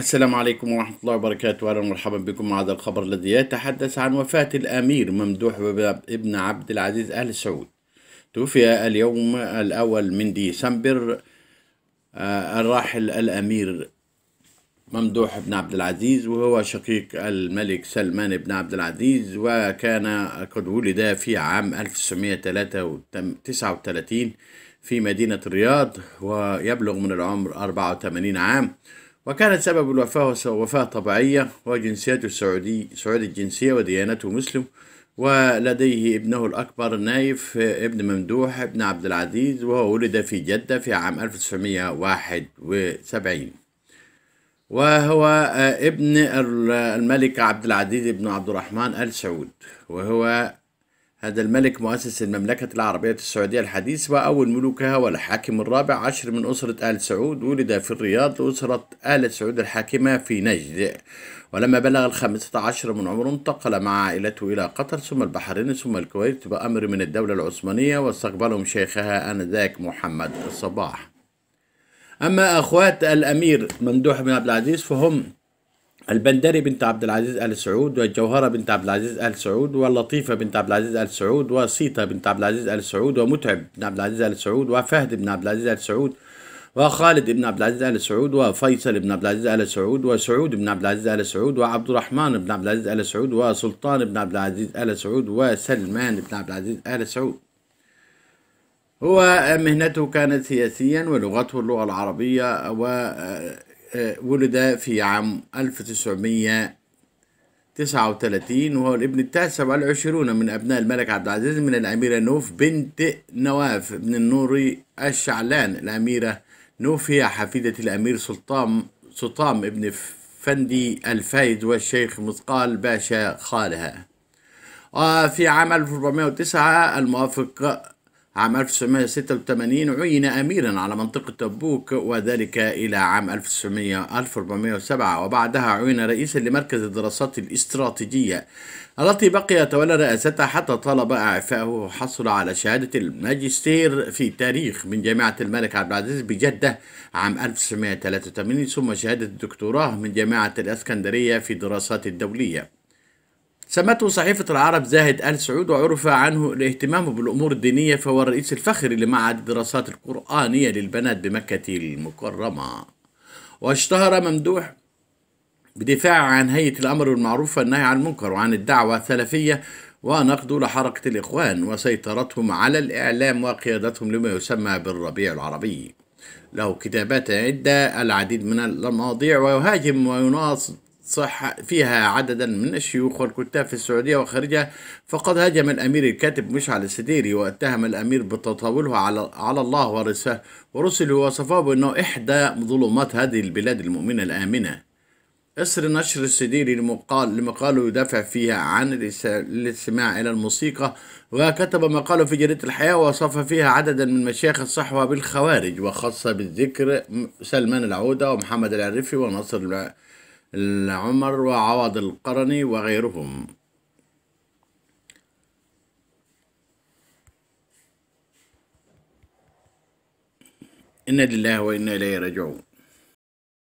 السلام عليكم ورحمة الله وبركاته أهلا ومرحبا بكم مع هذا الخبر الذي يتحدث عن وفاة الأمير ممدوح ابن عبد العزيز آل سعود توفي اليوم الأول من ديسمبر آه، الراحل الأمير ممدوح بن عبد العزيز وهو شقيق الملك سلمان بن عبد العزيز وكان قد ولد في عام 1939 في مدينة الرياض ويبلغ من العمر 84 عام وكانت سبب الوفاة وفاة طبيعية وجنسيته سعودي سعودي الجنسية وديانته مسلم ولديه ابنه الأكبر نايف ابن ممدوح ابن عبد العزيز وهو ولد في جدة في عام 1971 وهو آه، ابن الملك عبد العزيز بن عبد الرحمن آل سعود وهو هذا الملك مؤسس المملكة العربية السعودية الحديث وأول ملوكها والحاكم الرابع عشر من أسرة آل سعود ولد في الرياض أسرة آل سعود الحاكمة في نجد ولما بلغ الخامسة عشر من عمره انتقل مع عائلته إلى قطر ثم البحرين ثم الكويت بأمر من الدولة العثمانية واستقبلهم شيخها آنذاك محمد الصباح أما أخوات الأمير ممدوح بن عبد العزيز فهم البندري بنت عبد العزيز ال سعود والجوهره بنت عبد العزيز ال سعود واللطيفه بنت عبد العزيز ال سعود وسيطه بنت عبد العزيز ال سعود ومتعب بن عبد العزيز ال سعود وفهد بن عبد العزيز ال سعود وخالد بن عبد العزيز ال سعود وفيصل بن عبد العزيز ال سعود وسعود بن عبد العزيز ال سعود وعبد الرحمن بن عبد العزيز ال سعود وسلطان بن عبد العزيز ال سعود وسلمان بن عبد العزيز ال سعود هو مهنته كانت سياسيا ولغته اللغة العربية و ولد في عام 1939 وهو الابن التاسع والعشرون من أبناء الملك عبد العزيز من الأميرة نوف بنت نواف بن النوري الشعلان الأميرة نوف هي حفيدة الأمير سلطان سطام ابن فندي الفايد والشيخ مثقال باشا خالها وفي آه، عام 1409 الموافق عام 1986 عين أميرا على منطقة تبوك وذلك إلى عام 1407 وبعدها عين رئيسا لمركز الدراسات الاستراتيجية التي بقي يتولى رئاستها حتى طلب إعفائه وحصل على شهادة الماجستير في تاريخ من جامعة الملك عبد العزيز بجدة عام 1983 ثم شهادة الدكتوراه من جامعة الإسكندرية في الدراسات الدولية سمته صحيفة العرب زاهد آل سعود وعرف عنه الاهتمام بالأمور الدينية فهو الرئيس الفخري لمعهد الدراسات القرآنية للبنات بمكة المكرمة واشتهر ممدوح بدفاعه عن هيئة الأمر بالمعروف والنهي عن المنكر وعن الدعوة السلفية ونقده لحركة الإخوان وسيطرتهم على الإعلام وقيادتهم لما يسمى بالربيع العربي له كتابات عدة العديد من المواضيع ويهاجم ويناصر صح فيها عددا من الشيوخ والكتاب في السعودية وخارجها فقد هاجم الأمير الكاتب مشعل السديري واتهم الأمير بتطاوله على, على الله ورسله ورسله ووصفه بأنه إحدى ظلمات هذه البلاد المؤمنة الآمنة إصر نشر السديري لمقال لمقاله يدافع فيها عن الاستماع إلى الموسيقى وكتب مقاله في جريدة الحياة وصف فيها عددا من مشايخ الصحوة بالخوارج وخاصة بالذكر سلمان العودة ومحمد العرفي ونصر العمر وعوض القرني وغيرهم إنا لله وإنا إليه راجعون